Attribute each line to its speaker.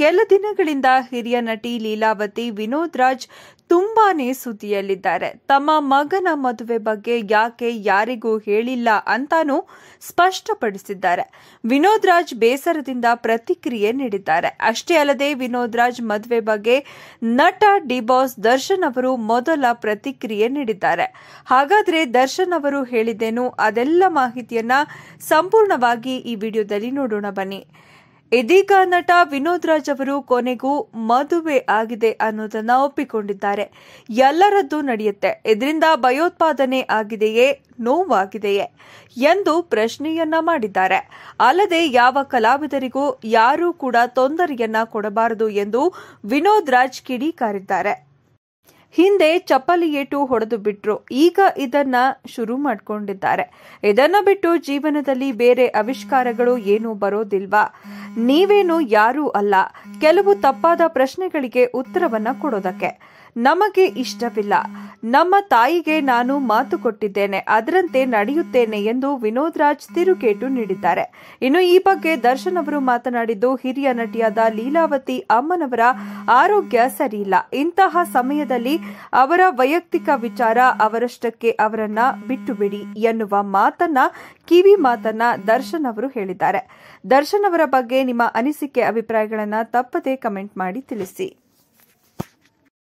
Speaker 1: ಕೆಲ ದಿನಗಳಿಂದ ಹಿರಿಯ ನಟಿ ಲೀಲಾವತಿ ವಿನೋದ್ ರಾಜ್ ತುಂಬಾನೇ ಸುದ್ದಿಯಲ್ಲಿದ್ದಾರೆ ತಮ್ಮ ಮಗನ ಮದುವೆ ಬಗ್ಗೆ ಯಾಕೆ ಯಾರಿಗೂ ಹೇಳಿಲ್ಲ ಅಂತಾನೂ ಸ್ಪಷ್ಟಪಡಿಸಿದ್ದಾರೆ ವಿನೋದ್ ರಾಜ್ ಬೇಸರದಿಂದ ಪ್ರತಿಕ್ರಿಯೆ ನೀಡಿದ್ದಾರೆ ಅಷ್ಟೇ ಅಲ್ಲದೆ ವಿನೋದ್ ರಾಜ್ ಮದುವೆ ಬಗ್ಗೆ ನಟ ಡಿಬಾಸ್ ದರ್ಶನ್ ಅವರು ಮೊದಲ ಪ್ರತಿಕ್ರಿಯೆ ನೀಡಿದ್ದಾರೆ ಹಾಗಾದ್ರೆ ದರ್ಶನ್ ಅವರು ಹೇಳಿದ್ದೇನು ಅದೆಲ್ಲ ಮಾಹಿತಿಯನ್ನ ಸಂಪೂರ್ಣವಾಗಿ ಈ ವಿಡಿಯೋದಲ್ಲಿ ನೋಡೋಣ ಬನ್ನಿ ಇದೀಗ ನಟ ವಿನೋದ್ ರಾಜ್ ಅವರು ಕೊನೆಗೂ ಮದುವೆ ಆಗಿದೆ ಅನ್ನೋದನ್ನ ಒಪ್ಪಿಕೊಂಡಿದ್ದಾರೆ ಎಲ್ಲರದ್ದು ನಡೆಯುತ್ತೆ ಇದರಿಂದ ಭಯೋತ್ಪಾದನೆ ಆಗಿದೆಯೇ ನೋವಾಗಿದೆಯೇ ಎಂದು ಪ್ರಶ್ನೆಯನ್ನ ಮಾಡಿದ್ದಾರೆ ಅಲ್ಲದೆ ಯಾವ ಕಲಾವಿದರಿಗೂ ಯಾರೂ ಕೂಡ ತೊಂದರೆಯನ್ನ ಕೊಡಬಾರದು ಎಂದು ವಿನೋದ್ ರಾಜ್ ಕಿಡಿಕಾರಿದ್ದಾರೆ ಹಿಂದೆ ಚಪ್ಪಲಿ ಏಟು ಹೊಡೆದು ಬಿಟ್ರು ಈಗ ಇದನ್ನ ಶುರು ಮಾಡಿಕೊಂಡಿದ್ದಾರೆ ಇದನ್ನ ಬಿಟ್ಟು ಜೀವನದಲ್ಲಿ ಬೇರೆ ಆವಿಷ್ಕಾರಗಳು ಏನೂ ಬರೋದಿಲ್ವಾ ನೀವೇನು ಯಾರೂ ಅಲ್ಲ ಕೆಲವು ತಪ್ಪಾದ ಪ್ರಶ್ನೆಗಳಿಗೆ ಉತ್ತರವನ್ನ ಕೊಡೋದಕ್ಕೆ ನಮಗೆ ಇಷ್ಟವಿಲ್ಲ ನಮ್ಮ ತಾಯಿಗೆ ನಾನು ಮಾತು ಕೊಟ್ಟಿದ್ದೇನೆ ಅದರಂತೆ ನಡೆಯುತ್ತೇನೆ ಎಂದು ವಿನೋದ್ ರಾಜ್ ತಿರುಗೇಟು ನೀಡಿದ್ದಾರೆ ಇನ್ನು ಈ ಬಗ್ಗೆ ದರ್ಶನ್ ಅವರು ಮಾತನಾಡಿದ್ದು ಹಿರಿಯ ನಟಿಯಾದ ಲೀಲಾವತಿ ಅಮ್ಮನವರ ಆರೋಗ್ಯ ಸರಿಯಿಲ್ಲ ಇಂತಹ ಸಮಯದಲ್ಲಿ ಅವರ ವೈಯಕ್ತಿಕ ವಿಚಾರ ಅವರಷ್ಟಕ್ಕೆ ಅವರನ್ನ ಬಿಟ್ಟು ಬಿಡಿ ಎನ್ನುವ ಮಾತನ್ನ ಕಿವಿ ಮಾತನ್ನ ದರ್ಶನ್ ಅವರು ಹೇಳಿದ್ದಾರೆ ದರ್ಶನ್ ಅವರ ಬಗ್ಗೆ ನಿಮ್ಮ ಅನಿಸಿಕೆ ಅಭಿಪ್ರಾಯಗಳನ್ನು ತಪ್ಪದೇ ಕಮೆಂಟ್ ಮಾಡಿ ತಿಳಿಸಿ